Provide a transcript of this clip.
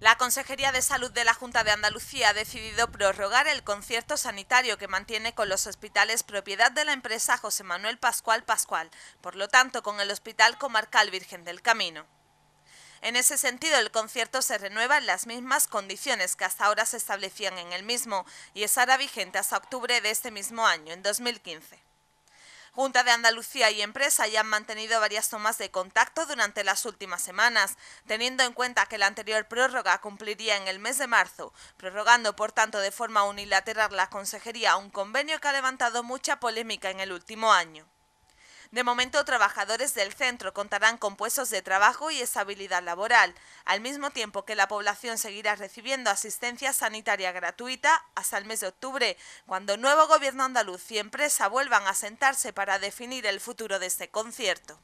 La Consejería de Salud de la Junta de Andalucía ha decidido prorrogar el concierto sanitario que mantiene con los hospitales propiedad de la empresa José Manuel Pascual Pascual, por lo tanto con el Hospital Comarcal Virgen del Camino. En ese sentido, el concierto se renueva en las mismas condiciones que hasta ahora se establecían en el mismo y estará vigente hasta octubre de este mismo año, en 2015. Junta de Andalucía y empresa ya han mantenido varias tomas de contacto durante las últimas semanas, teniendo en cuenta que la anterior prórroga cumpliría en el mes de marzo, prorrogando por tanto de forma unilateral la Consejería un convenio que ha levantado mucha polémica en el último año. De momento, trabajadores del centro contarán con puestos de trabajo y estabilidad laboral, al mismo tiempo que la población seguirá recibiendo asistencia sanitaria gratuita hasta el mes de octubre, cuando el nuevo gobierno andaluz y empresa vuelvan a sentarse para definir el futuro de este concierto.